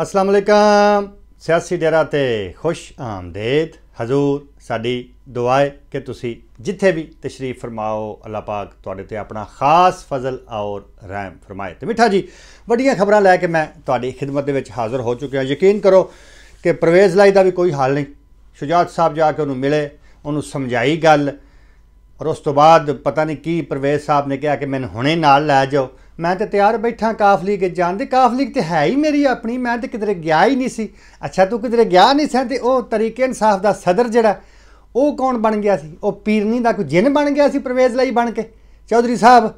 ਅਸਲਾਮ ਅਲੈਕਮ ਸਿਆਸੀ ਡੇਰਾ ਤੇ ਖੁਸ਼ ਆਮਦੇਦ ਹਜ਼ੂਰ ਸਾਡੀ ਦੁਆਏ ਕਿ ਤੁਸੀਂ ਜਿੱਥੇ ਵੀ ਤਸ਼ਰੀਫ ਫਰਮਾਓ ਅੱਲਾਹ ਪਾਕ ਤੁਹਾਡੇ ਤੇ ਆਪਣਾ ਖਾਸ ਫਜ਼ਲ ਔਰ ਰਹਿਮ ਫਰਮਾਏ ਤੇ ਮਿੱਠਾ ਜੀ ਵੱਡੀਆਂ ਖਬਰਾਂ ਲੈ ਕੇ ਮੈਂ ਤੁਹਾਡੀ ਖidmat ਦੇ ਵਿੱਚ ਹਾਜ਼ਰ ਹੋ ਚੁੱਕਿਆ ਯਕੀਨ ਕਰੋ ਕਿ ਪ੍ਰਵੇਜ਼ ਲਈ ਦਾ ਵੀ ਕੋਈ ਹਾਲ ਨਹੀਂ ਸ਼ੁਜਾਤ ਸਾਹਿਬ ਜਾ ਕੇ ਉਹਨੂੰ ਮਿਲੇ ਉਹਨੂੰ ਸਮਝਾਈ ਗੱਲ ਔਰ ਉਸ ਤੋਂ ਬਾਅਦ ਪਤਾ ਨਹੀਂ ਕੀ ਪ੍ਰਵੇਸ਼ ਸਾਹਿਬ ਨੇ ਕਿਹਾ ਕਿ ਮੈਨੂੰ ਹੁਣੇ ਨਾਲ ਲੈ ਜਾਓ ਮੈਂ ਤੇ ਤਿਆਰ ਬੈਠਾ ਕਾਫਲੀ ਕੇ ਦੇ ਕਾਫਲੀ ਤੇ ਹੈ ਹੀ ਮੇਰੀ ਆਪਣੀ ਮੈਂ ਤੇ ਕਿਧਰੇ ਗਿਆ ਹੀ ਨਹੀਂ ਸੀ ਅੱਛਾ ਤੂੰ ਕਿਧਰੇ ਗਿਆ ਨਹੀਂ ਸੀ ਤੇ ਉਹ ਤਰੀਕੇ ਇਨਸਾਫ ਦਾ ਸਦਰ ਜਿਹੜਾ ਉਹ ਕੌਣ ਬਣ ਗਿਆ ਸੀ ਉਹ ਪੀਰਨੀ ਦਾ ਕੋਈ ਜਿੰਨ ਬਣ ਗਿਆ ਸੀ ਪ੍ਰਵੇਸ਼ ਲਈ ਬਣ ਕੇ ਚੌਧਰੀ ਸਾਹਿਬ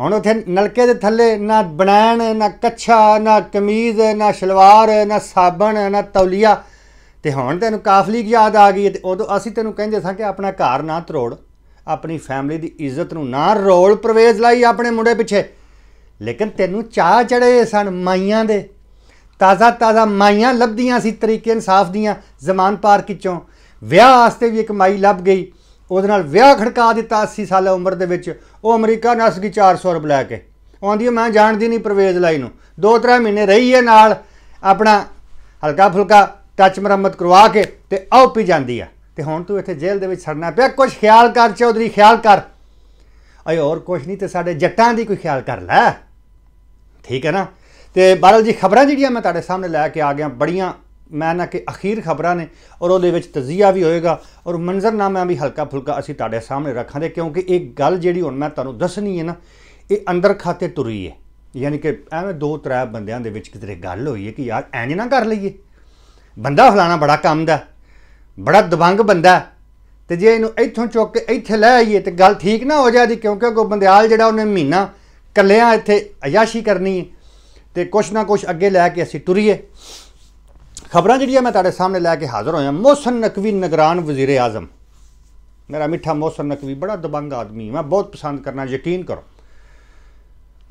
ਹੁਣ ਉਥੇ ਨਲਕੇ ਦੇ ਥੱਲੇ ਨਾ ਬਣਾਣ ਨਾ ਕੱਛਾ ਨਾ ਕਮੀਜ਼ ਨਾ ਸ਼ਲਵਾਰ ਨਾ ਸਾਬਣ ਨਾ ਤੌਲੀਆ ਤੇ ਹੁਣ ਤੈਨੂੰ ਕਾਫਲੀ ਯਾਦ ਆ ਗਈ ਤੇ ਉਦੋਂ ਅਸੀਂ ਤੈਨੂੰ ਕਹਿੰਦੇ ਸਾਂ ਕਿ ਆਪਣਾ ਘਰ ਨਾ ਤਰੋੜ ਆਪਣੀ ਫੈਮਿਲੀ ਦੀ ਇੱਜ਼ਤ ਨੂੰ ਨਾ ਰੋਲ ਪ੍ਰਵੇਸ਼ ਲਈ ਆਪਣੇ ਮੁੰਡੇ ਪਿੱਛੇ ਲੇਕਿਨ ਤੈਨੂੰ ਚਾਹ ਚੜੇ ਸਨ ਮਾਈਆਂ ਦੇ ਤਾਜ਼ਾ ਤਾਜ਼ਾ ਮਾਈਆਂ ਲੱਭਦੀਆਂ ਸੀ ਤਰੀਕੇ ਇਨਸਾਫ ਦੀਆਂ ਜ਼ਮਾਨ ਪਾਰ ਕਿਚੋਂ ਵਿਆਹ ਵਾਸਤੇ ਵੀ ਇੱਕ ਮਾਈ ਲੱਭ ਗਈ ਉਹਦੇ ਨਾਲ ਵਿਆਹ ਖੜਕਾ ਦਿੱਤਾ 80 ਸਾਲ ਉਮਰ ਦੇ ਵਿੱਚ ਉਹ ਅਮਰੀਕਾ ਨਸ ਗਈ 400 ਰੁਪਏ ਲੈ ਕੇ ਆਉਂਦੀ ਮੈਂ ਜਾਣਦੀ ਨਹੀਂ ਪ੍ਰਵੇਜ ਲਾਈ ਨੂੰ ਦੋ ਤਰੇ ਮਹੀਨੇ ਰਹੀ ਹੈ ਨਾਲ ਆਪਣਾ ਹਲਕਾ ਫੁਲਕਾ ਟੱਚ ਮਰਮਤ ਕਰਵਾ ਕੇ ਤੇ ਆਉ ਪੀ ਜਾਂਦੀ ਆ ਤੇ ਹੁਣ ਤੂੰ ਇੱਥੇ ਜੇਲ੍ਹ ਦੇ ਵਿੱਚ ਛੜਨਾ ਪਿਆ ਕੁਝ ਖਿਆਲ ਕਰ ਚੌਧਰੀ ਖਿਆਲ ਕਰ ਅਏ ਹੋਰ ਕੁਝ ਨਹੀਂ ਤੇ ਸਾਡੇ ਜੱਟਾਂ ਦੀ ਕੋਈ ਖਿਆਲ ਕਰ ਲੈ ਠੀਕ ਹੈ ਨਾ ਤੇ ਬਾਰਲ ਜੀ ਖਬਰਾਂ ਜਿਹੜੀਆਂ ਮੈਂ ਤੁਹਾਡੇ ਸਾਹਮਣੇ ਲੈ ਕੇ ਆ ਗਿਆ ਬੜੀਆਂ ਮੈਂ ਨਾ ਕਿ ਅਖੀਰ ਖਬਰਾਂ ਨੇ ਔਰ ਉਹਦੇ ਵਿੱਚ ਤਜ਼ੀਆ ਵੀ ਹੋਏਗਾ ਔਰ ਮੰਜ਼ਰਨਾਮਾ ਵੀ ਹਲਕਾ ਫੁਲਕਾ ਅਸੀਂ ਤੁਹਾਡੇ ਸਾਹਮਣੇ ਰੱਖਾਂਗੇ ਕਿਉਂਕਿ ਇਹ ਗੱਲ ਜਿਹੜੀ ਹੁਣ ਮੈਂ ਤੁਹਾਨੂੰ ਦੱਸਣੀ ਹੈ ਨਾ ਇਹ ਅੰਦਰ ਖਾਤੇ ਤੁਰੀ ਹੈ ਯਾਨੀ ਕਿ ਐਵੇਂ ਦੋ ਤਰ੍ਹਾਂ ਬੰਦਿਆਂ ਦੇ ਵਿੱਚ ਕਿਤੇ ਗੱਲ ਹੋਈ ਹੈ ਕਿ ਯਾਰ ਐਂ ਨਾ ਕਰ ਲਈਏ ਬੰਦਾ ਫਲਾਣਾ ਬੜਾ ਕੰਮ ਦਾ ਬੜਾ ਦਬੰਗ ਬੰਦਾ ਤੇ ਜੇ ਇਹਨੂੰ ਇੱਥੋਂ ਚੁੱਕ ਕੇ ਇੱਥੇ ਲੈ ਆਈਏ ਤੇ ਗੱਲ ਠੀਕ ਨਾ ਹੋ ਜਾਦੀ ਕਿਉਂਕਿ ਉਹ ਬੰਦਿਆਲ ਜਿਹੜਾ ਉਹਨੇ ਮਹੀਨਾ ਕੱਲਿਆਂ ਇੱਥੇ ਅਯਾਸ਼ੀ ਕਰਨੀ ਤੇ ਕੁਛ ਨਾ ਕੁਛ ਅੱਗੇ ਲੈ ਕੇ ਅਸੀਂ ਤੁਰੀਏ ਖਬਰਾਂ ਜਿਹੜੀਆਂ ਮੈਂ ਤੁਹਾਡੇ ਸਾਹਮਣੇ ਲੈ ਕੇ ਹਾਜ਼ਰ ਹੋਇਆ ਮੋਹਸਨ ਨਕਵੀ ਨਗਰਾਨ ਵਜ਼ੀਰ ਆਜ਼ਮ ਮੇਰਾ ਮਿੱਠਾ ਮੋਹਸਨ ਨਕਵੀ ਬੜਾ ਦਬੰਗ ਆਦਮੀ ਮੈਂ ਬਹੁਤ ਪਸੰਦ ਕਰਨਾ ਯਕੀਨ ਕਰੋ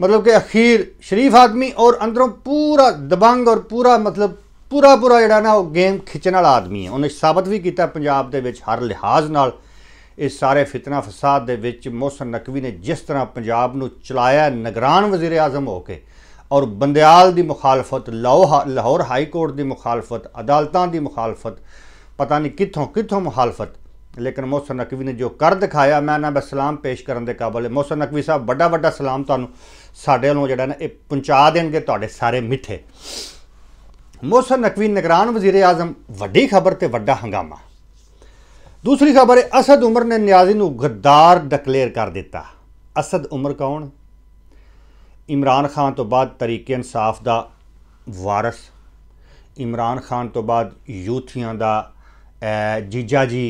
ਮਤਲਬ ਕਿ ਅਖੀਰ ਸ਼ਰੀਫ ਆਦਮੀ ਔਰ ਅੰਦਰੋਂ ਪੂਰਾ ਦਬੰਗ ਔਰ ਪੂਰਾ ਮਤਲਬ ਪੂਰਾ ਪੂਰਾ ਜਿਹੜਾ ਨਾ ਉਹ ਗੇਮ ਖਿੱਚਣ ਵਾਲਾ ਆਦਮੀ ਹੈ ਉਹਨੇ ਸਾਬਤ ਵੀ ਕੀਤਾ ਪੰਜਾਬ ਦੇ ਵਿੱਚ ਹਰ ਲਿਹਾਜ਼ ਨਾਲ ਇਸ ਸਾਰੇ ਫਿਤਨਾ ਫਸਾਦ ਦੇ ਵਿੱਚ ਮੋਹਸਨ ਨਕਵੀ ਨੇ ਜਿਸ ਤਰ੍ਹਾਂ ਪੰਜਾਬ ਨੂੰ ਚਲਾਇਆ ਨਗਰਾਨ ਵਜ਼ੀਰ ਆਜ਼ਮ ਹੋ ਕੇ ਔਰ ਬੰਦਿਆਲ ਦੀ ਮੁਖਾਲਫਤ ਲਾਹੌਰ ਹਾਈ ਕੋਰਟ ਦੀ ਮੁਖਾਲਫਤ ਅਦਾਲਤਾਂ ਦੀ ਮੁਖਾਲਫਤ ਪਤਾ ਨਹੀਂ ਕਿੱਥੋਂ ਕਿੱਥੋਂ ਮੁਖਾਲਫਤ ਲੇਕਿਨ ਮੋਹਸਨ ਨਕਵੀ ਨੇ ਜੋ ਕਰ ਦਿਖਾਇਆ ਮੈਂ ਨਾ ਬਸਲਾਮ ਪੇਸ਼ ਕਰਨ ਦੇ ਕਾਬਲ ਹੈ ਮੋਹਸਨ ਨਕਵੀ ਸਾਹਿਬ ਵੱਡਾ ਵੱਡਾ ਸਲਾਮ ਤੁਹਾਨੂੰ ਸਾਡੇ ਵੱਲੋਂ ਜਿਹੜਾ ਨਾ ਇਹ ਪਹੁੰਚਾ ਦੇਣਗੇ ਤੁਹਾਡੇ ਸਾਰੇ ਮਿੱਠੇ ਮੋਹਸਨ ਨਕਵੀ ਨਿਗਰਾਨ ਵਜ਼ੀਰ ਆਜ਼ਮ ਵੱਡੀ ਖਬਰ ਤੇ ਵੱਡਾ ਹੰਗਾਮਾ ਦੂਸਰੀ ਖਬਰ ਹੈ ਅਸਦ ਉਮਰ ਨੇ ਨਿਆਜ਼ੀ ਨੂੰ ਗੱਦਾਰ ਡਿਕਲੇਅਰ ਕਰ ਦਿੱਤਾ ਅਸਦ ਉਮਰ ਕੌਣ ਇਮਰਾਨ ਖਾਨ ਤੋਂ ਬਾਅਦ ਤਰੀਕੇ ਇਨਸਾਫ ਦਾ ਵਾਰਿਸ ਇਮਰਾਨ ਖਾਨ ਤੋਂ ਬਾਅਦ ਯੂਥੀਆਂ ਦਾ ਜੀਜਾ ਜੀ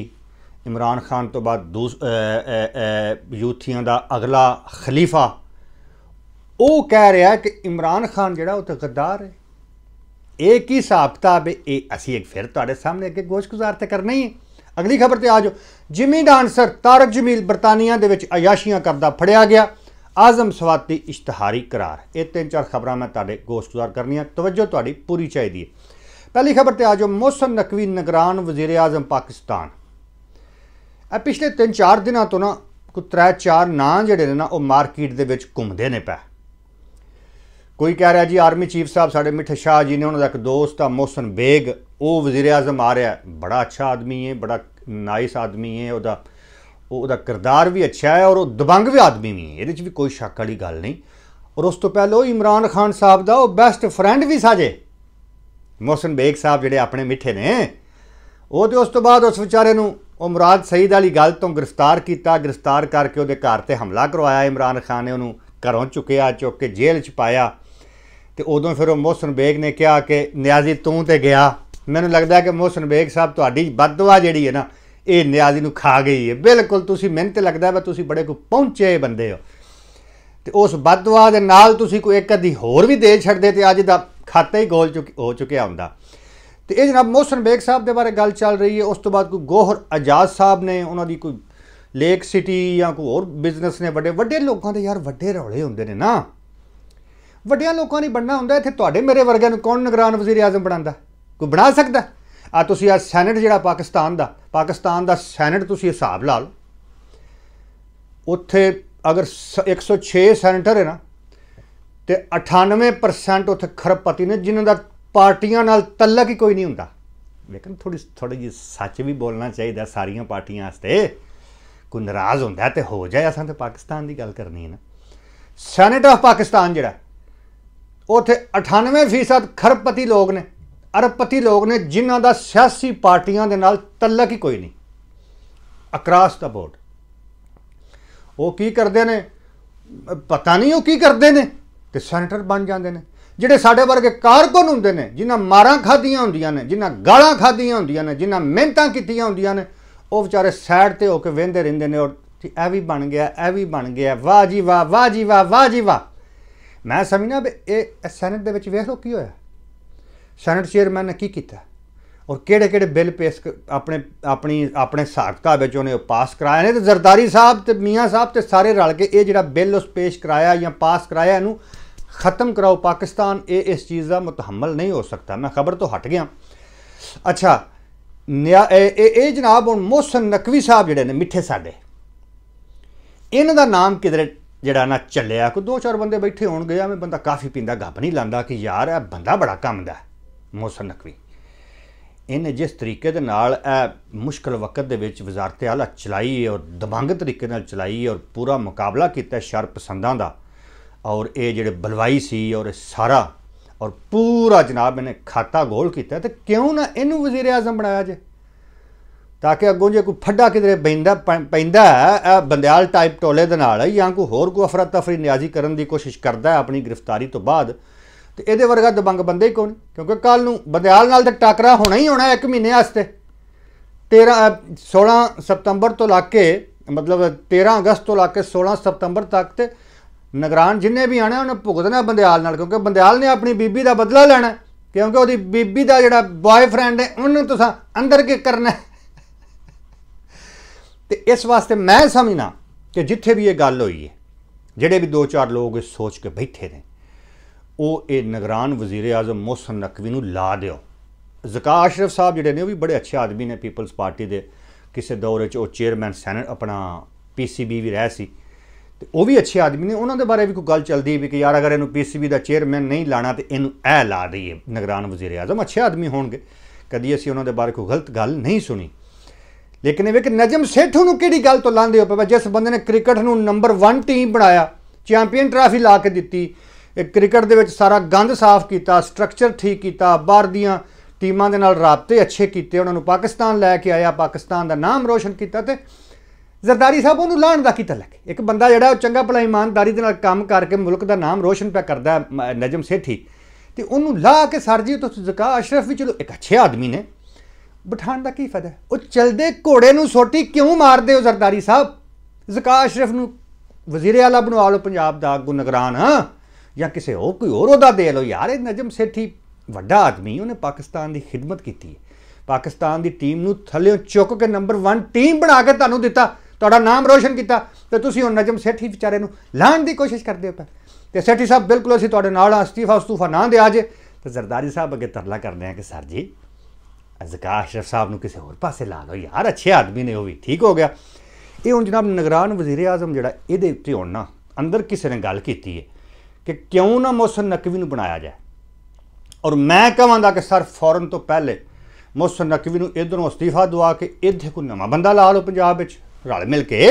ਇਮਰਾਨ ਖਾਨ ਤੋਂ ਬਾਅਦ ਯੂਥੀਆਂ ਦਾ ਅਗਲਾ ਖਲੀਫਾ ਉਹ ਕਹਿ ਰਿਹਾ ਕਿ ਇਮਰਾਨ ਖਾਨ ਜਿਹੜਾ ਉਹ ਤਾਂ ਗੱਦਾਰ ਹੈ ਇਹ ਕੀ ਹਿਸਾਬ ਕਿਤਾਬ ਇਹ ਅਸੀਂ ਇੱਕ ਫਿਰ ਤੁਹਾਡੇ ਸਾਹਮਣੇ ਅੱਗੇ ਗੋਸ਼ਗੁਜ਼ਾਰ ਤੇ ਕਰਨਾ ਹੀ ਹੈ ਅਗਲੀ ਖਬਰ ਤੇ ਆਜੋ ਜਿਮੀ ਡਾਂਸਰ ਤਾਰਕ ਜਮੀਲ ਬਰਤਾਨੀਆ ਦੇ ਵਿੱਚ ਅਯਾਸ਼ੀਆਂ ਕਰਦਾ ਫੜਿਆ ਗਿਆ ਆਜ਼ਮ ਸਵਾਤੀ ਇਸ਼ਤਿਹਾਰੀ ਕਰਾਰ ਇਹ ਤਿੰਨ ਚਾਰ ਖਬਰਾਂ ਮੈਂ ਤੁਹਾਡੇ ਗੋਸ਼ਗੁਜ਼ਾਰ ਕਰਨੀਆਂ ਤਵੱਜੋ ਤੁਹਾਡੀ ਪੂਰੀ ਚਾਹੀਦੀ ਹੈ ਪਹਿਲੀ ਖਬਰ ਤੇ ਆਜੋ ਮੌਸਮ ਨਕਵੀ ਨਗਰਾਨ ਵਜ਼ੀਰ ਆਜ਼ਮ ਪਾਕਿਸਤਾਨ ਇਹ ਪਿਛਲੇ 3-4 ਦਿਨਾਂ ਤੋਂ ਨਾ ਕੋ 3 ਨਾਂ ਜਿਹੜੇ ਨੇ ਨਾ ਉਹ ਮਾਰਕੀਟ ਦੇ ਵਿੱਚ ਘੁੰਮਦੇ ਨੇ ਪੈ ਕੋਈ ਕਹਿ ਰਿਹਾ ਜੀ ਆਰਮੀ ਚੀਫ ਸਾਹਿਬ ਸਾਡੇ ਮਿੱਠੇ ਸ਼ਾਹ ਜੀ ਨੇ ਉਹਨਾਂ ਦਾ ਇੱਕ ਦੋਸਤ ਆ ਮੌਸਮ ਬੇਗ ਉਹ ਵਜ਼ੀਰ ਆਜ਼ਮ ਆ ਰਿਹਾ ਬੜਾ ਅੱਛਾ ਆਦਮੀ ਹੈ ਬੜਾ ਨਾਈਸ ਆਦਮੀ ਹੈ ਉਹਦਾ ਉਹਦਾ ਕਿਰਦਾਰ ਵੀ ਅੱਛਾ ਹੈ ਔਰ ਉਹ ਦਬੰਗ ਵੀ ਆਦਮੀ ਵੀ ਹੈ ਇਹਦੇ 'ਚ ਵੀ ਕੋਈ ਸ਼ੱਕ ਵਾਲੀ ਗੱਲ ਨਹੀਂ ਔਰ ਉਸ ਤੋਂ ਪਹਿਲਾਂ ਉਹ ਇਮਰਾਨ ਖਾਨ ਸਾਹਿਬ ਦਾ ਉਹ ਬੈਸਟ ਫਰੈਂਡ ਵੀ ਸਾਜੇ ਮੋਹਸਨ ਬੇਗ ਸਾਹਿਬ ਜਿਹੜੇ ਆਪਣੇ ਮਿੱਠੇ ਨੇ ਉਹ ਤੇ ਉਸ ਤੋਂ ਬਾਅਦ ਉਸ ਵਿਚਾਰੇ ਨੂੰ ਉਹ ਮੁਰਾਦ ਸਈਦ ਵਾਲੀ ਗੱਲ ਤੋਂ ਗ੍ਰਿਫਤਾਰ ਕੀਤਾ ਗ੍ਰਿਫਤਾਰ ਕਰਕੇ ਉਹਦੇ ਘਰ ਤੇ ਹਮਲਾ ਕਰਵਾਇਆ ਇਮਰਾਨ ਖਾਨ ਨੇ ਉਹਨੂੰ ਘਰੋਂ ਚੁੱਕਿਆ ਚੁੱਕ ਕੇ ਜੇਲ੍ਹ 'ਚ ਪਾਇਆ ਤੇ ਉਦੋਂ ਫਿਰ ਉਹ ਮੋਹਸਨ ਬੇਗ ਨੇ ਕਿਹਾ ਕਿ ਨਿਆਜ਼ੀ ਤੂੰ ਤੇ ਗਿਆ ਮੈਨੂੰ ਲੱਗਦਾ ਕਿ ਮੋਹਸਨ ਬੇਗ ਸਾਹਿਬ ਤੁਹਾਡੀ ਬਦਦੁਆ ਜਿਹੜੀ ਹੈ ਨਾ ਇਹ ਨਿਆਜ਼ੀ ਨੂੰ ਖਾ ਗਈ ਹੈ ਬਿਲਕੁਲ ਤੁਸੀਂ ਮਿਹਨਤ ਲੱਗਦਾ ਵਾ ਤੁਸੀਂ ਬੜੇ ਕੋ ਪਹੁੰਚੇ ਬੰਦੇ ਹੋ ਤੇ ਉਸ ਬਦਦੁਆ ਦੇ ਨਾਲ ਤੁਸੀਂ ਕੋਈ ਇੱਕ ਅੱਧੀ ਹੋਰ ਵੀ ਦੇ ਛੱਡਦੇ ਤੇ ਅੱਜ ਦਾ ਖਾਤਾ ਹੀ ਗੋਲ ਚੁੱਕ ਹੋ ਚੁੱਕਿਆ ਹੁੰਦਾ ਤੇ ਇਹ ਜਨਾਬ ਮੋਹਸਨ ਬੇਗ ਸਾਹਿਬ ਦੇ ਬਾਰੇ ਗੱਲ ਚੱਲ ਰਹੀ ਹੈ ਉਸ ਤੋਂ ਬਾਅਦ ਕੋਈ ਗੋਹਰ ਅਜਾਜ਼ ਸਾਹਿਬ ਨੇ ਉਹਨਾਂ ਦੀ ਕੋਈ ਲੇਕ ਸਿਟੀ ਜਾਂ ਕੋਈ ਹੋਰ ਬਿਜ਼ਨਸ ਨੇ ਵੱਡੇ ਵੱਡੇ ਲੋਕਾਂ ਦੇ ਯਾਰ ਵੱਡੇ ਰੌਲੇ ਹੁੰਦੇ ਨੇ ਨਾ ਵੱਡਿਆਂ ਲੋਕਾਂ ਨੇ ਬਣਨਾ ਹੁੰਦਾ ਇੱਥੇ ਤੁਹਾਡੇ ਮੇਰੇ ਵਰਗਿਆਂ ਨੂੰ ਕੌਣ ਨਿਗਰਾਨ ਵਜ਼ੀਰ ਆਜ਼ਮ ਬਣਾਉਂਦਾ ਕੋਈ ਬਣਾ ਸਕਦਾ ਆ ਤੁਸੀਂ ਆ ਸੈਨੇਟ ਜਿਹੜਾ ਪਾਕਿਸਤਾਨ ਦਾ ਪਾਕਿਸਤਾਨ ਦਾ ਸੈਨੇਟ ਤੁਸੀਂ ਹਿਸਾਬ ਲਾ ਲਓ ਉੱਥੇ ਅਗਰ 106 ਸੈਨੇਟਰ ਹੈ ਨਾ ਤੇ 98% ਉੱਥੇ ਖਰਪਤੀ ਨੇ ਜਿਨ੍ਹਾਂ ਦਾ ਪਾਰਟੀਆਂ ਨਾਲ ਤੱਲਕ ਹੀ ਕੋਈ ਨਹੀਂ ਹੁੰਦਾ ਲੇਕਿਨ ਥੋੜੀ ਥੋੜੀ ਜੀ ਸੱਚ ਵੀ ਬੋਲਣਾ ਚਾਹੀਦਾ ਸਾਰੀਆਂ ਪਾਰਟੀਆਂ ਵਾਸਤੇ ਕੋਈ ਨਾਰਾਜ਼ ਹੁੰਦਾ ਤੇ ਹੋ ਜਾਏ ਅਸਾਂ ਤੇ ਪਾਕਿਸਤਾਨ ਦੀ ਗੱਲ ਕਰਨੀ ਹੈ ਨਾ ਸੈਨੇਟ ਆਫ ਪਾਕਿਸਤਾਨ ਜਿਹੜਾ ਉਥੇ 98% ਖਰਪਤੀ ਲੋਕ ਨੇ ਅਰਬਪਤੀ ਲੋਕ ਨੇ ਜਿਨ੍ਹਾਂ ਦਾ ਸਿਆਸੀ ਪਾਰਟੀਆਂ ਦੇ ਨਾਲ ਤਲਕ ਹੀ ਕੋਈ ਨਹੀਂ ਅਕਰਾਸ ਦਾ ਬੋਰਡ ਉਹ ਕੀ ਕਰਦੇ ਨੇ ਪਤਾ ਨਹੀਂ ਉਹ ਕੀ ਕਰਦੇ ਨੇ ਤੇ ਸੈਨੇਟਰ ਬਣ ਜਾਂਦੇ ਨੇ ਜਿਹੜੇ ਸਾਡੇ ਵਰਗੇ ਕਾਰਕੁਨ ਹੁੰਦੇ ਨੇ ਜਿਨ੍ਹਾਂ ਮਾਰਾਂ ਖਾਧੀਆਂ ਹੁੰਦੀਆਂ ਨੇ ਜਿਨ੍ਹਾਂ ਗਾਲਾਂ ਖਾਧੀਆਂ ਹੁੰਦੀਆਂ ਨੇ ਜਿਨ੍ਹਾਂ ਮਿਹਨਤਾਂ ਕੀਤੀਆਂ ਹੁੰਦੀਆਂ ਨੇ ਉਹ ਵਿਚਾਰੇ ਸਾਈਡ ਤੇ ਹੋ ਕੇ ਵਹਿੰਦੇ ਰਹਿੰਦੇ ਨੇ ਔਰ ਇਹ ਵੀ ਬਣ ਗਿਆ ਇਹ ਵੀ ਬਣ ਗਿਆ ਵਾਹ ਜੀ ਵਾਹ ਵਾਹ ਜੀ ਵਾਹ ਵਾਹ ਜੀ ਵਾਹ ਮੈਂ ਸਮਝਣਾ ਇਹ ਸੈਨੇਟ ਦੇ ਵਿੱਚ ਵੇਖ ਲਓ ਕੀ ਹੋਇਆ ਸੈਨੇਟ ਚੇਅਰਮੈਨ ਨੇ ਕੀ ਕੀਤਾ ਔਰ ਕਿਹੜੇ ਕਿਹੜੇ ਬਿੱਲ ਪੇਸ਼ ਆਪਣੇ ਆਪਣੀ ਆਪਣੇ ਸਾਖਤਾ ਵਿੱਚ ਉਹਨੇ ਪਾਸ ਕਰਾਇਆ ਨੇ ਤੇ ਜ਼ਰਦਾਰੀ ਸਾਹਿਬ ਤੇ ਮੀਆਂ ਸਾਹਿਬ ਤੇ ਸਾਰੇ ਰਲ ਕੇ ਇਹ ਜਿਹੜਾ ਬਿੱਲ ਉਸ ਪੇਸ਼ ਕਰਾਇਆ ਜਾਂ ਪਾਸ ਕਰਾਇਆ ਇਹਨੂੰ ਖਤਮ ਕਰਾਓ ਪਾਕਿਸਤਾਨ ਇਹ ਇਸ ਚੀਜ਼ ਦਾ ਮਤਹਮਲ ਨਹੀਂ ਹੋ ਸਕਦਾ ਮੈਂ ਖਬਰ ਤੋਂ ਹਟ ਗਿਆ ਅੱਛਾ ਇਹ ਜਨਾਬ ਹੁਣ ਮੋਹਸਨ ਨਕਵੀ ਸਾਹਿਬ ਜਿਹੜੇ ਨੇ ਮਿੱਠੇ ਸਾਡੇ ਇਹਨਾਂ ਦਾ ਨਾਮ ਕਿਧਰੇ ਜਿਹੜਾ ਨਾ ਚੱਲਿਆ ਕੋ ਦੋ ਚਾਰ ਬੰਦੇ ਬੈਠੇ ਹੋਣਗੇ ਆ ਮੈਂ ਬੰਦਾ ਕਾਫੀ ਪਿੰਦਾ ਗੱਪ ਨਹੀਂ ਲਾਂਦਾ ਕਿ ਯਾਰ ਇਹ ਬੰਦਾ ਬੜਾ ਕੰਮ ਦਾ ਮੋਸਨ ਨਕਵੀ ਇਹਨੇ ਜਿਸ ਤਰੀਕੇ ਦੇ ਨਾਲ ਇਹ ਮੁਸ਼ਕਲ ਵਕਤ ਦੇ ਵਿੱਚ ਵਜ਼ਾਰਤ ਆਲਾ ਚਲਾਈ ਔਰ ਦਬੰਗ ਤਰੀਕੇ ਨਾਲ ਚਲਾਈ ਔਰ ਪੂਰਾ ਮੁਕਾਬਲਾ ਕੀਤਾ ਸ਼ਰ ਪਸੰਦਾਂ ਦਾ ਔਰ ਇਹ ਜਿਹੜੇ ਬਲਵਾਈ ਸੀ ਔਰ ਸਾਰਾ ਔਰ ਪੂਰਾ ਜਨਾਬ ਇਹਨੇ ਖਾਤਾ ਗੋਲ ਕੀਤਾ ਤੇ ਕਿਉਂ ਨਾ ਇਹਨੂੰ ਵਜ਼ੀਰ ਆਜ਼ਮ ਬਣਾਇਆ ਜੇ ਤਾਂ ਕਿ ਅੱਗੋਂ ਜੇ ਕੋਈ ਫੱਡਾ ਕਿਧਰੇ ਪੈਂਦਾ ਪੈਂਦਾ ਇਹ ਬੰਦਿਆਲ ਟਾਈਪ ਟੋਲੇ ਦੇ ਨਾਲ ਜਾਂ ਕੋਈ ਹੋਰ ਕੋ ਅਫਰਾ ਤਫਰੀ ਨਿਆਜ਼ੀ ਕਰਨ ਦੀ ਕੋਸ਼ਿਸ਼ ਕਰਦਾ ਆਪਣੀ ਗ੍ਰਿਫਤਾਰੀ ਤੋਂ ਬਾਅਦ ਤੇ ਇਹਦੇ ਵਰਗਾ ਦਬੰਗ ਬੰਦੇ ਹੀ ਕੋਈ ਕਿਉਂਕਿ ਕੱਲ ਨੂੰ ਬੰਦਿਆਲ ਨਾਲ ਤੇ ਟਾਕਰਾ ਹੋਣਾ ਹੀ ਹੋਣਾ ਇੱਕ ਮਹੀਨੇ ਵਾਸਤੇ 13 16 ਸਤੰਬਰ ਤੋਂ ਲਾ ਕੇ ਮਤਲਬ 13 ਅਗਸਤ ਤੋਂ ਲਾ ਕੇ 16 ਸਤੰਬਰ ਤੱਕ ਤੇ ਨਗਰਾਨ ਜਿੰਨੇ ਵੀ ਆਣੇ ਉਹਨੇ ਭੁਗਤਣਾ ਬੰਦਿਆਲ ਨਾਲ ਕਿਉਂਕਿ ਬੰਦਿਆਲ ਨੇ ਆਪਣੀ ਬੀਬੀ ਦਾ ਬਦਲਾ ਲੈਣਾ ਕਿਉਂਕਿ ਉਹਦੀ ਬੀਬੀ ਦਾ ਜਿਹੜਾ ਬॉयਫ੍ਰੈਂਡ ਹੈ ਉਹਨੂੰ ਤੁਸੀਂ ਅੰਦਰ ਕੇ ਕਰਨਾ ਤੇ ਇਸ ਵਾਸਤੇ ਮੈਂ ਸਮਝਣਾ ਕਿ ਜਿੱਥੇ ਵੀ ਇਹ ਗੱਲ ਹੋਈ ਹੈ ਜਿਹੜੇ ਵੀ ਦੋ ਚਾਰ ਲੋਕ ਸੋਚ ਕੇ ਬੈਠੇ ਨੇ ਉਹ ਇਹ ਨਿਗਰਾਨ ਵਜ਼ੀਰ ਆਜ਼ਮ ਮੁਹਸਨ ਨਕਵੀ ਨੂੰ ਲਾ ਦਿਓ ਜ਼ਕਾ ਅਸ਼ਰਫ ਸਾਹਿਬ ਜਿਹੜੇ ਨੇ ਉਹ ਵੀ ਬੜੇ ਅੱਛੇ ਆਦਮੀ ਨੇ ਪੀਪਲਸ ਪਾਰਟੀ ਦੇ ਕਿਸੇ ਦੌਰ ਵਿੱਚ ਉਹ ਚੇਅਰਮੈਨ ਸੈਨੇਟ ਆਪਣਾ ਪੀਸੀਬੀ ਵੀ ਰਹਿ ਸੀ ਤੇ ਉਹ ਵੀ ਅੱਛੇ ਆਦਮੀ ਨੇ ਉਹਨਾਂ ਦੇ ਬਾਰੇ ਵੀ ਕੋਈ ਗੱਲ ਚੱਲਦੀ ਵੀ ਕਿ ਯਾਰ ਅਗਰ ਇਹਨੂੰ ਪੀਸੀਬੀ ਦਾ ਚੇਅਰਮੈਨ ਨਹੀਂ ਲਾਣਾ ਤੇ ਇਹਨੂੰ ਇਹ ਲਾ ਦਈਏ ਨਿਗਰਾਨ ਵਜ਼ੀਰ ਆਜ਼ਮ ਅੱਛੇ ਆਦਮੀ ਹੋਣਗੇ ਕਦੀ ਅਸੀਂ ਉਹਨਾਂ ਦੇ ਬਾਰੇ ਕੋਈ ਗਲਤ ਗੱਲ ਨਹੀਂ ਸੁਣੀ ਲੇਕਿਨ ਇਹ ਵੀ ਕਿ ਨਜਮ ਸੇਠੂ ਨੂੰ ਕਿਹੜੀ ਗੱਲ ਤੋਂ ਲਾਂਦੇ ਹੋ ਪਰ ਜਿਸ ਬੰਦੇ ਨੇ ਕ੍ਰਿਕਟ ਨੂੰ ਨੰਬਰ 1 ਟੀਮ ਬਣਾਇਆ ਚੈਂਪੀਅਨ ਟਰਾਫੀ ਲਾ ਕੇ ਦਿੱਤੀ ਕ੍ਰਿਕਟ ਦੇ ਵਿੱਚ ਸਾਰਾ ਗੰਦ ਸਾਫ਼ ਕੀਤਾ ਸਟਰਕਚਰ ਠੀਕ ਕੀਤਾ ਬਾਹਰ ਦੀਆਂ ਟੀਮਾਂ ਦੇ ਨਾਲ ਰਾਬਤੇ ਅੱਛੇ ਕੀਤੇ ਉਹਨਾਂ ਨੂੰ ਪਾਕਿਸਤਾਨ ਲੈ ਕੇ ਆਇਆ ਪਾਕਿਸਤਾਨ ਦਾ ਨਾਮ ਰੋਸ਼ਨ ਕੀਤਾ ਤੇ ਜ਼ਰਦਾਰੀ ਸਾਹਿਬ ਉਹਨੂੰ ਲਾਣ ਦਾ ਕੀਤਾ ਲੱਗ ਇੱਕ ਬੰਦਾ ਜਿਹੜਾ ਉਹ ਚੰਗਾ ਭਲਾ ਇਮਾਨਦਾਰੀ ਦੇ ਨਾਲ ਕੰਮ ਕਰਕੇ ਮੁਲਕ ਦਾ ਨਾਮ ਰੋਸ਼ਨ ਪਿਆ ਕਰਦਾ ਨਜਮ ਸੇਠੀ ਤੇ ਉਹਨੂੰ ਲਾ ਕੇ ਸਰ ਜੀ ਤੁਸੀਂ ਜ਼ਕਾ ਅਸ਼ਰਫ ਵੀ ਚਲੋ ਇੱਕ ਅੱਛੇ ਆਦਮੀ ਨੇ ਬਿਠਾਣ ਦਾ ਕੀ ਫਾਇਦਾ ਉਹ ਚਲਦੇ ਘੋੜੇ ਨੂੰ ਸੋਟੀ ਕਿਉਂ ਮਾਰਦੇ ਹੋ ਜ਼ਰਦਾਰੀ ਸਾਹਿਬ ਜ਼ਕਾ ਅਸ਼ਰਫ ਨੂੰ ਵਜ਼ੀਰ ਆਲਾ ਬਣਵਾ ਲਓ ਪੰਜਾਬ ਦਾ ਗੁਨਗਰਾਨ ਹਾਂ ਜਾਂ ਕਿਸੇ ਹੋਰ ਕੋਈ ਹੋਰ ਉਹਦਾ ਦੇ ਲਓ ਯਾਰ ਇਹ ਨਜਮ ਸੇਠੀ ਵੱਡਾ ਆਦਮੀ ਉਹਨੇ ਪਾਕਿਸਤਾਨ ਦੀ ਖਿਦਮਤ ਕੀਤੀ ਹੈ ਪਾਕਿਸਤਾਨ ਦੀ ਟੀਮ ਨੂੰ ਥੱਲੇੋਂ ਚੁੱਕ ਕੇ ਨੰਬਰ 1 ਟੀਮ ਬਣਾ ਕੇ ਤੁਹਾਨੂੰ ਦਿੱਤਾ ਤੁਹਾਡਾ ਨਾਮ ਰੋਸ਼ਨ ਕੀਤਾ ਤੇ ਤੁਸੀਂ ਉਹ ਨਜਮ ਸੇਠੀ ਵਿਚਾਰੇ ਨੂੰ ਲਾਣ ਦੀ ਕੋਸ਼ਿਸ਼ ਕਰਦੇ ਹੋ ਪਰ ਤੇ ਸੇਠੀ ਸਾਹਿਬ ਬਿਲਕੁਲ ਅਸੀਂ ਤੁਹਾਡੇ ਨਾਲ ਆ ਅਸਤੀਫਾ ਉਸਤੂਫਾ ਨਾ ਦੇ ਆਜੇ ਤੇ ਜ਼ਰਦਾਰੀ ਸਾਹਿਬ ਅੱਗੇ ਤਰਲਾ ਕਰਦੇ ਆ ਕਿ ਸਰ ਜੀ ਅਜ਼ਕਾਰ ਅਸ਼ਰਫ ਸਾਹਿਬ ਨੂੰ ਕਿਸੇ ਹੋਰ ਪਾਸੇ ਲਾ ਲਓ ਯਾਰ ਅੱਛੇ ਆਦਮੀ ਨੇ ਉਹ ਵੀ ਠੀਕ ਹੋ ਗਿਆ ਇਹ ਹੁਣ ਜਨਾਬ ਨਗਰਾਨ ਵਜ਼ੀਰ ਆਜ਼ਮ ਜਿਹੜਾ ਇਹਦੇ ਉੱਤੇ ਹੁਣ ਨਾ ਅੰਦਰ ਕਿਸੇ ਨੇ ਗੱਲ ਕੀਤੀ ਹੈ ਕਿ ਕਿਉਂ ਨਾ ਮੁਸਨ ਨਕਵੀ ਨੂੰ ਬਣਾਇਆ ਜਾਏ ਔਰ ਮੈਂ ਕਹਾਂਗਾ ਕਿ ਸਰ ਫੌਰਨ ਤੋਂ ਪਹਿਲੇ ਮੁਸਨ ਨਕਵੀ ਨੂੰ ਇਧਰੋਂ ਅਸਤੀਫਾ ਦਵਾ ਕੇ ਇੱਥੇ ਕੋਈ ਨਵਾਂ ਬੰਦਾ ਲਾ ਲਓ ਪੰਜਾਬ ਵਿੱਚ ਰਲ ਮਿਲ ਕੇ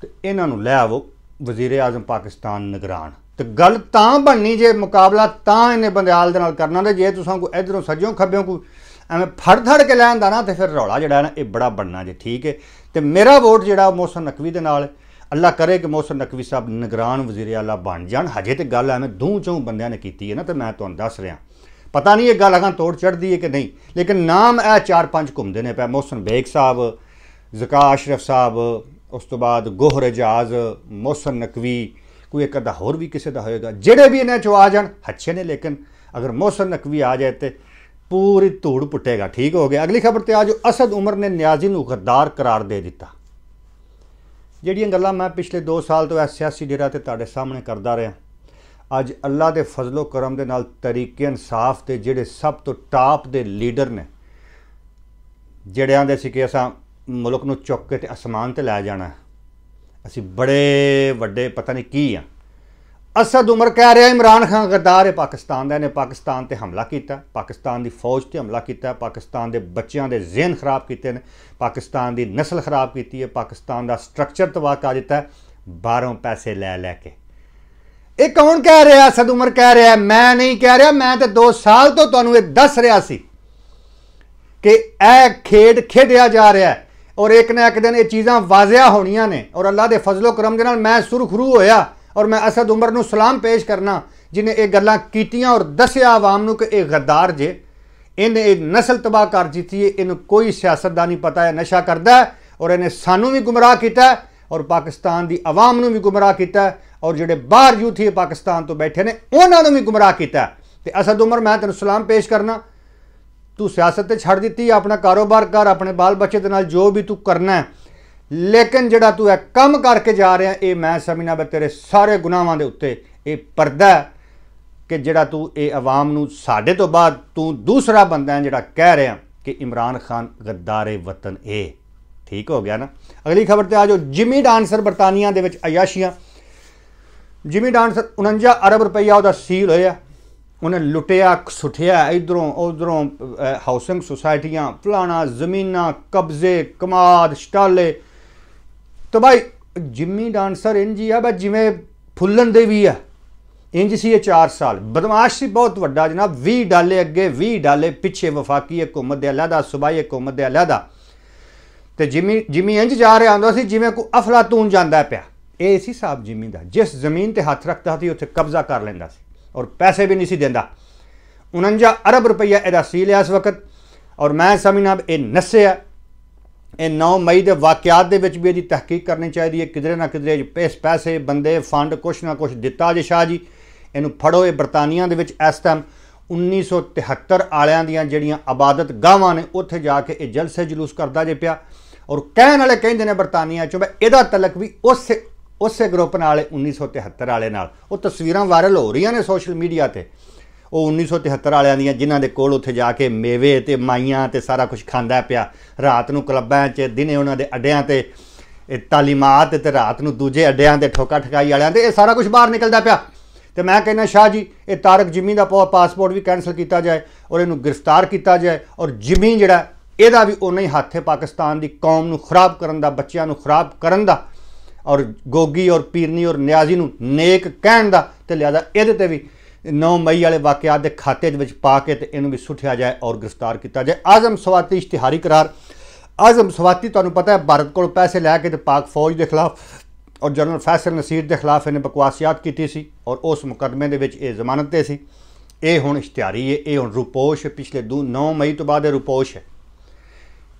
ਤੇ ਇਹਨਾਂ ਨੂੰ ਲੈ ਆਵੋ ਵਜ਼ੀਰ ਆਜ਼ਮ ਪਾਕਿਸਤਾਨ ਨਿਗਰਾਨ ਤੇ ਗੱਲ ਤਾਂ ਬਣਨੀ ਜੇ ਮੁਕਾਬਲਾ ਤਾਂ ਇਹਨੇ ਬੰਦਿਆਲ ਦੇ ਨਾਲ ਕਰਨਾ ਤੇ ਜੇ ਤੁਸੀਂ ਕੋਈ ਇਧਰੋਂ ਸੱਜਿਓਂ ਖੱਬਿਓਂ ਕੋਈ ਐਵੇਂ ਫੜ ਧੜ ਕੇ ਲੈਣ ਦਾ ਨਾ ਤੇ ਫਿਰ ਰੌਲਾ ਜਿਹੜਾ ਨਾ ਇਹ ਬੜਾ ਬਣਨਾ ਜੇ ਠੀਕ ਹੈ ਤੇ ਮੇਰਾ ਵੋਟ ਜਿਹੜਾ ਮੋਸਨ ਨਕਵੀ ਦੇ ਨਾਲ ਅੱਲਾ ਕਰੇ ਕਿ ਮੋਹਸਨ ਨਕਵੀ ਸਾਹਿਬ ਨਿਗਰਾਨ ਵਜ਼ੀਰ ਆਲਾ ਬਣ ਜਾਣ ਹਜੇ ਤੇ ਗੱਲ ਐਵੇਂ ਦੂ ਚੋਂ ਬੰਦਿਆਂ ਨੇ ਕੀਤੀ ਹੈ ਨਾ ਤੇ ਮੈਂ ਤੁਹਾਨੂੰ ਦੱਸ ਰਿਹਾ ਪਤਾ ਨਹੀਂ ਇਹ ਗੱਲ ਅਗਾਂ ਤੋੜ ਚੜਦੀ ਹੈ ਕਿ ਨਹੀਂ ਲੇਕਿਨ ਨਾਮ ਐ ਚਾਰ ਪੰਜ ਘੁੰਮਦੇ ਨੇ ਪਏ ਮੋਹਸਨ ਬੇਗ ਸਾਹਿਬ ਜ਼ਕਾ ਅਸ਼ਰਫ ਸਾਹਿਬ ਉਸ ਤੋਂ ਬਾਅਦ ਗੋਹਰ ਇਜਾਜ਼ ਮੋਹਸਨ ਨਕਵੀ ਕੋਈ ਇੱਕ ਅਦਾ ਹੋਰ ਵੀ ਕਿਸੇ ਦਾ ਹੋਏਗਾ ਜਿਹੜੇ ਵੀ ਇਹਨਾਂ ਚੋਂ ਆ ਜਾਣ ਅੱਛੇ ਨੇ ਲੇਕਿਨ ਅਗਰ ਮੋਹਸਨ ਨਕਵੀ ਆ ਜਾਏ ਤੇ ਪੂਰੀ ਧੂੜ ਪੁੱਟੇਗਾ ਠੀਕ ਹੋ ਗਿਆ ਅਗਲੀ ਖਬਰ ਤੇ ਆਜੋ ਅਸਦ ਉਮਰ ਨੇ ਨਿਆਜ਼ੀ ਨੂੰ ਗਰਦਾਰ ਕਰਾਰ ਦੇ ਦਿੱਤਾ ਜਿਹੜੀਆਂ ਗੱਲਾਂ ਮੈਂ ਪਿਛਲੇ 2 ਸਾਲ ਤੋਂ ਸਿਆਸੀ ਡੇਰਾ ਤੇ ਤੁਹਾਡੇ ਸਾਹਮਣੇ ਕਰਦਾ ਰਿਹਾ ਅੱਜ ਅੱਲਾ ਦੇ ਫਜ਼ਲੋ ਕਰਮ ਦੇ ਨਾਲ ਤਰੀਕੇ ਇਨਸਾਫ ਤੇ ਜਿਹੜੇ ਸਭ ਤੋਂ ਟਾਪ ਦੇ ਲੀਡਰ ਨੇ ਜਿਹੜਿਆਂ ਦੇ ਸੀ ਕਿ ਅਸਾਂ ਮੁਲਕ ਨੂੰ ਚੁੱਕ ਕੇ ਤੇ ਅਸਮਾਨ ਤੇ ਲੈ ਜਾਣਾ ਅਸੀਂ ਬੜੇ ਵੱਡੇ ਪਤਾ ਨਹੀਂ ਕੀ ਆ ਅਸਦ ਉਮਰ ਕਹਿ ਰਿਹਾ ਇਮਰਾਨ ਖਾਨ ਗਦਾਰ ਹੈ ਪਾਕਿਸਤਾਨ ਦਾ ਇਹਨੇ ਪਾਕਿਸਤਾਨ ਤੇ ਹਮਲਾ ਕੀਤਾ ਪਾਕਿਸਤਾਨ ਦੀ ਫੌਜ ਤੇ ਹਮਲਾ ਕੀਤਾ ਪਾਕਿਸਤਾਨ ਦੇ ਬੱਚਿਆਂ ਦੇ ਜ਼ਿਹਨ ਖਰਾਬ ਕੀਤੇ ਨੇ ਪਾਕਿਸਤਾਨ ਦੀ ਨਸਲ ਖਰਾਬ ਕੀਤੀ ਹੈ ਪਾਕਿਸਤਾਨ ਦਾ ਸਟਰਕਚਰ ਤਬਾਹ ਕਰ ਦਿੱਤਾ ਬਾਹਰੋਂ ਪੈਸੇ ਲੈ ਲੈ ਕੇ ਇਹ ਕੌਣ ਕਹਿ ਰਿਹਾ ਅਸਦ ਉਮਰ ਕਹਿ ਰਿਹਾ ਮੈਂ ਨਹੀਂ ਕਹਿ ਰਿਹਾ ਮੈਂ ਤੇ 2 ਸਾਲ ਤੋਂ ਤੁਹਾਨੂੰ ਇਹ ਦੱਸ ਰਿਹਾ ਸੀ ਕਿ ਇਹ ਖੇਡ ਖੇਡਿਆ ਜਾ ਰਿਹਾ ਹੈ ਔਰ ਇੱਕ ਨਾ ਇੱਕ ਦਿਨ ਇਹ ਚੀਜ਼ਾਂ ਵਾਜ਼ਿਆ ਹੋਣੀਆਂ ਨੇ ਔਰ ਅੱਲਾ ਦੇ ਫਜ਼ਲੋ ਕਰਮ ਦੇ ਨਾਲ ਮੈਂ ਸੁਰਖਰੂ ਹੋਇਆ ਔਰ ਮੈਂ ਅਸਦ ਉਮਰ ਨੂੰ ਸਲਾਮ ਪੇਸ਼ ਕਰਨਾ ਜਿਨੇ ਇਹ ਗੱਲਾਂ ਕੀਤੀਆਂ ਔਰ ਦੱਸਿਆ ਆਵਾਮ ਨੂੰ ਕਿ ਇਹ ਗੱਦਾਰ ਜੇ ਇਹਨੇ ਇਹ ਨਸਲ ਤਬਾਹ ਕਰ ਦਿੱਤੀ ਹੈ ਇਹਨੂੰ ਕੋਈ ਸਿਆਸਤ ਨਹੀਂ ਪਤਾ ਹੈ ਨਸ਼ਾ ਕਰਦਾ ਹੈ ਔਰ ਇਹਨੇ ਸਾਨੂੰ ਵੀ ਗੁੰਮਰਾਹ ਕੀਤਾ ਹੈ ਔਰ ਪਾਕਿਸਤਾਨ ਦੀ ਆਵਾਮ ਨੂੰ ਵੀ ਗੁੰਮਰਾਹ ਕੀਤਾ ਹੈ ਔਰ ਜਿਹੜੇ ਬਾਹਰ ਯੂਥੀ ਪਾਕਿਸਤਾਨ ਤੋਂ ਬੈਠੇ ਨੇ ਉਹਨਾਂ ਨੂੰ ਵੀ ਗੁੰਮਰਾਹ ਕੀਤਾ ਤੇ ਅਸਦ ਉਮਰ ਮੈਂ ਤੈਨੂੰ ਸਲਾਮ ਪੇਸ਼ ਕਰਨਾ ਤੂੰ ਸਿਆਸਤ ਤੇ ਛੱਡ ਦਿੱਤੀ ਆਪਣਾ ਕਾਰੋਬਾਰ ਕਰ ਆਪਣੇ ਬਾਲ ਬੱਚੇ ਦੇ ਨਾਲ ਜੋ ਵੀ ਤੂੰ ਕਰਨਾ ਹੈ ਲੇਕਿਨ ਜਿਹੜਾ ਤੂੰ ਇਹ ਕੰਮ ਕਰਕੇ ਜਾ ਰਿਹਾ ਇਹ ਮੈਂ ਸਮਝਣਾ ਬੇ ਤੇਰੇ ਸਾਰੇ ਗੁਨਾਹਾਂ ਦੇ ਉੱਤੇ ਇਹ ਪਰਦਾ ਕਿ ਜਿਹੜਾ ਤੂੰ ਇਹ ਆਵਾਮ ਨੂੰ ਸਾਡੇ ਤੋਂ ਬਾਅਦ ਤੂੰ ਦੂਸਰਾ ਬੰਦਾ ਹੈ ਜਿਹੜਾ ਕਹਿ ਰਿਹਾ ਕਿ ਇਮਰਾਨ ਖਾਨ ਗੱਦਾਰੇ ਵਤਨ ਇਹ ਠੀਕ ਹੋ ਗਿਆ ਨਾ ਅਗਲੀ ਖਬਰ ਤੇ ਆਜੋ ਜਿਮੀ ਡਾਂਸਰ ਬਰਤਾਨੀਆ ਦੇ ਵਿੱਚ ਅਯਾਸ਼ੀਆਂ ਜਿਮੀ ਡਾਂਸਰ 49 ਅਰਬ ਰੁਪਈਆ ਉਹਦਾ ਸੀਲ ਹੋਇਆ ਉਹਨੇ ਲੁੱਟਿਆ ਸੁੱਟਿਆ ਇਧਰੋਂ ਉਧਰੋਂ ਹਾਊਸਿੰਗ ਸੁਸਾਇਟੀਆਂ ਫਲਾਣਾ ਜ਼ਮੀਨਾਂ ਕਬਜ਼ੇ ਕਮਾਦ ਸ਼ਟਾਲੇ ਤਾਂ ਭਾਈ ਜਿੰਮੀ ਡਾਂਸਰ ਇੰਜ ਹੀ ਆ ਬਸ ਜਿਵੇਂ ਫੁੱਲਣ ਦੇ ਵੀ ਆ ਇੰਜ ਸੀ ਇਹ 4 ਸਾਲ ਬਦਮਾਸ਼ ਸੀ ਬਹੁਤ ਵੱਡਾ ਜਨਾਬ 20 ਡਾਲੇ ਅੱਗੇ 20 ਡਾਲੇ ਪਿੱਛੇ ਵਫਾਕੀ ਹਕੂਮਤ ਦੇ ਅਲੱਦਾ ਸੁਬਾਈ ਹਕੂਮਤ ਦੇ ਅਲੱਦਾ ਤੇ ਜਿਮੀ ਜਿਮੀ ਇੰਜ ਜਾ ਰਿਹਾ ਹੁੰਦਾ ਸੀ ਜਿਵੇਂ ਕੋ ਅਫਲਾਤੂਨ ਜਾਂਦਾ ਪਿਆ ਇਹ ਸੀ ਸਾਹਿਬ ਜਿਮੀ ਦਾ ਜਿਸ ਜ਼ਮੀਨ ਤੇ ਹੱਥ ਰੱਖਦਾ ਸੀ ਉੱਥੇ ਕਬਜ਼ਾ ਕਰ ਲੈਂਦਾ ਸੀ ਔਰ ਪੈਸੇ ਵੀ ਨਹੀਂ ਸੀ ਦਿੰਦਾ 49 ਅਰਬ ਰੁਪਈਆ ਇਹਦਾ ਸੀ ਲਿਆ ਇਸ ਵਕਤ ਔਰ ਮੈਂ ਸਮਝਣਾ ਇਹ ਨਸਿਆ ਇਹ 9 ਮਈ ਦੇ ਵਾਕਿਆਤ ਦੇ ਵਿੱਚ ਵੀ ਇਹਦੀ ਤਹਿਕੀਕ ਕਰਨੀ ਚਾਹੀਦੀ ਹੈ ਕਿਧਰੇ ਨਾ ਕਿਧਰੇ ਪੈਸ ਪੈਸੇ ਬੰਦੇ ਫੰਡ ਕੁਛ ਨਾ ਕੁਛ ਦਿੱਤਾ ਜੀ ਸ਼ਾਹ ਜੀ ਇਹਨੂੰ ਫੜੋ ਇਹ ਬਰਤਾਨੀਆਂ ਦੇ ਵਿੱਚ ਇਸ ਟਾਈਮ 1973 ਆਲਿਆਂ ਦੀਆਂ ਜਿਹੜੀਆਂ ਆਬਾਦਤ ਗਾਵਾਂ ਨੇ ਉੱਥੇ ਜਾ ਕੇ ਇਹ ਜਲਸੇ ਜਲੂਸ ਕਰਦਾ ਜੇ ਪਿਆ ਔਰ ਕਹਿਣ ਵਾਲੇ ਕਹਿੰਦੇ ਨੇ ਬਰਤਾਨੀਆ ਚੋਂ ਇਹਦਾ ਤਲਕ ਵੀ ਉਸੇ ਉਸੇ ਗਰੁੱਪ ਨਾਲ 1973 ਵਾਲੇ ਨਾਲ ਉਹ ਤਸਵੀਰਾਂ ਵਾਇਰਲ ਹੋ ਰਹੀਆਂ ਨੇ ਸੋਸ਼ਲ ਮੀਡੀਆ ਤੇ ਉਹ 1973 ਵਾਲਿਆਂ ਦੀਆਂ ਜਿਨ੍ਹਾਂ ਦੇ ਕੋਲ ਉੱਥੇ ਜਾ ਕੇ ਮੇਵੇ ਤੇ ਮਾਈਆਂ ਤੇ ਸਾਰਾ ਕੁਝ ਖਾਂਦਾ ਪਿਆ ਰਾਤ ਨੂੰ ਕਲੱਬਾਂ 'ਚ ਦਿਨੇ ਉਹਨਾਂ ਦੇ ਅੱਡਿਆਂ ਤੇ ਇਹ ਤਾਲੀਮਾਤ ਤੇ ਰਾਤ ਨੂੰ ਦੂਜੇ ਅੱਡਿਆਂ ਤੇ ਠੋਕਾ ਠਕਾਈ ਵਾਲਿਆਂ ਤੇ ਇਹ ਸਾਰਾ ਕੁਝ ਬਾਹਰ ਨਿਕਲਦਾ ਪਿਆ ਤੇ ਮੈਂ ਕਹਿੰਦਾ ਸ਼ਾਹ ਜੀ ਇਹ ਤਾਰਕ ਜਿਮੀ ਦਾ ਪਾਸਪੋਰਟ ਵੀ ਕੈਨਸਲ ਕੀਤਾ ਜਾਏ ਔਰ ਇਹਨੂੰ ਗ੍ਰਿਫਤਾਰ ਕੀਤਾ ਜਾਏ ਔਰ ਜਿਮੀ ਜਿਹੜਾ ਇਹਦਾ ਵੀ ਉਹਨਾਂ ਹੀ ਹੱਥੇ ਪਾਕਿਸਤਾਨ ਦੀ ਕੌਮ ਨੂੰ ਖਰਾਬ ਕਰਨ ਦਾ ਬੱਚਿਆਂ ਨੂੰ ਖਰਾਬ ਕਰਨ ਦਾ ਔਰ ਗੋਗੀ ਔਰ ਪੀਰਨੀ ਔਰ ਨਿਆਜ਼ੀ ਨੂੰ ਨੇਕ ਕਹਿਣ ਦਾ ਤੇ ਲਿਆਦਾ ਇਹਦੇ ਤੇ ਵੀ 9 ਮਈ ਵਾਲੇ ਵਾਕਿਆਤ ਦੇ ਖਾਤੇ ਦੇ ਵਿੱਚ ਪਾ ਕੇ ਤੇ ਇਹਨੂੰ ਵੀ ਸੁਠਿਆ ਜਾਏ ਔਰ ਗ੍ਰਿਫਤਾਰ ਕੀਤਾ ਜਾਏ ਆਜ਼ਮ ਸਵਾਤੀ ਇਸ਼ਤਿਹਾਰੀ ਕਰਾਰ ਆਜ਼ਮ ਸਵਾਤੀ ਤੁਹਾਨੂੰ ਪਤਾ ਹੈ ਭਾਰਤ ਕੋਲ ਪੈਸੇ ਲੈ ਕੇ ਤੇ ਪਾਕ ਫੌਜ ਦੇ ਖਿਲਾਫ ਔਰ ਜਨਰਲ ਫੈਸਲ ਨਸੀਰ ਦੇ ਖਿਲਾਫ ਇਹਨੇ ਬਕਵਾਸੀਅਤ ਕੀਤੀ ਸੀ ਔਰ ਉਸ ਮੁਕਦਮੇ ਦੇ ਵਿੱਚ ਇਹ ਜ਼ਮਾਨਤ ਤੇ ਸੀ ਇਹ ਹੁਣ ਇਸ਼ਤਿਹਾਰੀ ਹੈ ਇਹ ਹੁਣ ਰੂਪੋਸ਼ ਪਿਛਲੇ 9 ਮਈ ਤੋਂ ਬਾਅਦ ਇਹ ਰੂਪੋਸ਼ ਹੈ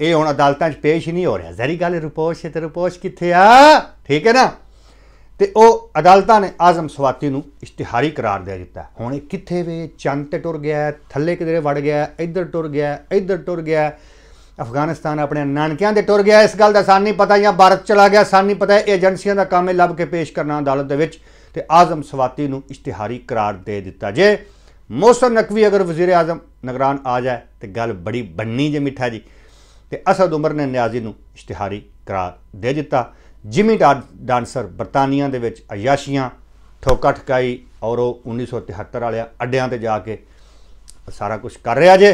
ਇਹ ਹੁਣ ਅਦਾਲਤਾਂ 'ਚ ਪੇਸ਼ ਹੀ ਨਹੀਂ ਹੋ ਰਿਹਾ ਜ਼ਰੀ ਗੱਲ ਰੂਪੋਸ਼ ਤੇ ਰੂਪੋਸ਼ ਕਿੱਥੇ ਆ ਠੀਕ ਹੈ ਨਾ ਤੇ ਉਹ ਅਦਾਲਤਾਂ ਨੇ ਆਜ਼ਮ ਸਵਾਤੀ ਨੂੰ ਇਸ਼ਤਿਹਾਰੀ ਕਰਾਰ ਦੇ ਦਿੱਤਾ ਹੁਣ ਇਹ ਕਿੱਥੇ ਵੇ ਚੰਨ ਤੇ ਟੁਰ ਗਿਆ ਥੱਲੇ ਕਿਧਰੇ ਵੜ ਗਿਆ ਇੱਧਰ ਟੁਰ ਗਿਆ ਇੱਧਰ ਟੁਰ ਗਿਆ ਅਫਗਾਨਿਸਤਾਨ ਆਪਣੇ ਨਾਨਕਿਆਂ ਦੇ ਟੁਰ ਗਿਆ ਇਸ ਗੱਲ ਦਾ ਸਾਨੂੰ ਨਹੀਂ ਪਤਾ ਜਾਂ ਭਾਰਤ ਚਲਾ ਗਿਆ ਸਾਨੂੰ ਨਹੀਂ ਪਤਾ ਇਹ ਏਜੰਸੀਆਂ ਦਾ ਕੰਮ ਹੈ ਲੱਭ ਕੇ ਪੇਸ਼ ਕਰਨਾ ਅਦਾਲਤ ਦੇ ਵਿੱਚ ਤੇ ਆਜ਼ਮ ਸਵਾਤੀ ਨੂੰ ਇਸ਼ਤਿਹਾਰੀ ਕਰਾਰ ਦੇ ਦਿੱਤਾ ਜੇ ਮੋਸਨ ਨਕਵੀ ਅਗਰ ਵਜ਼ੀਰ ਆਜ਼ਮ ਨਗਰਾਨ ਆ ਜਾਏ ਤੇ ਗੱਲ ਬੜੀ ਬੰਨੀ ਜੇ ਮਿੱਠਾ ਜੀ ਤੇ ਅਸਦ ਉਮਰ ਨੇ ਨਿਆਜ਼ੀ ਨੂੰ ਇਸ਼ਤਿਹਾਰੀ ਕਰਾਰ ਦੇ ਦਿੱਤਾ ਜਿਮੀ ਡਾਂਸਰ ਬਰਤਾਨੀਆ ਦੇ ਵਿੱਚ ਅਯਾਸ਼ੀਆਂ ਠੋਕਾ ਠਕਾਈ ਔਰ ਉਹ 1973 ਵਾਲਿਆ ਅੱਡਿਆਂ ਤੇ ਜਾ ਕੇ ਸਾਰਾ ਕੁਝ ਕਰ ਰਿਹਾ ਜੇ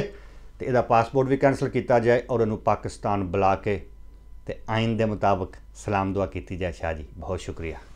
ਤੇ ਇਹਦਾ ਪਾਸਪੋਰਟ ਵੀ ਕੈਨਸਲ ਕੀਤਾ ਜਾਏ ਔਰ ਇਹਨੂੰ ਪਾਕਿਸਤਾਨ ਬੁਲਾ ਕੇ ਤੇ ਆਇਨ ਦੇ ਮੁਤਾਬਕ ਸਲਾਮ ਦੁਆ ਕੀਤੀ ਜਾਏ ਸ਼ਾਹ ਜੀ ਬਹੁਤ ਸ਼ੁਕਰੀਆ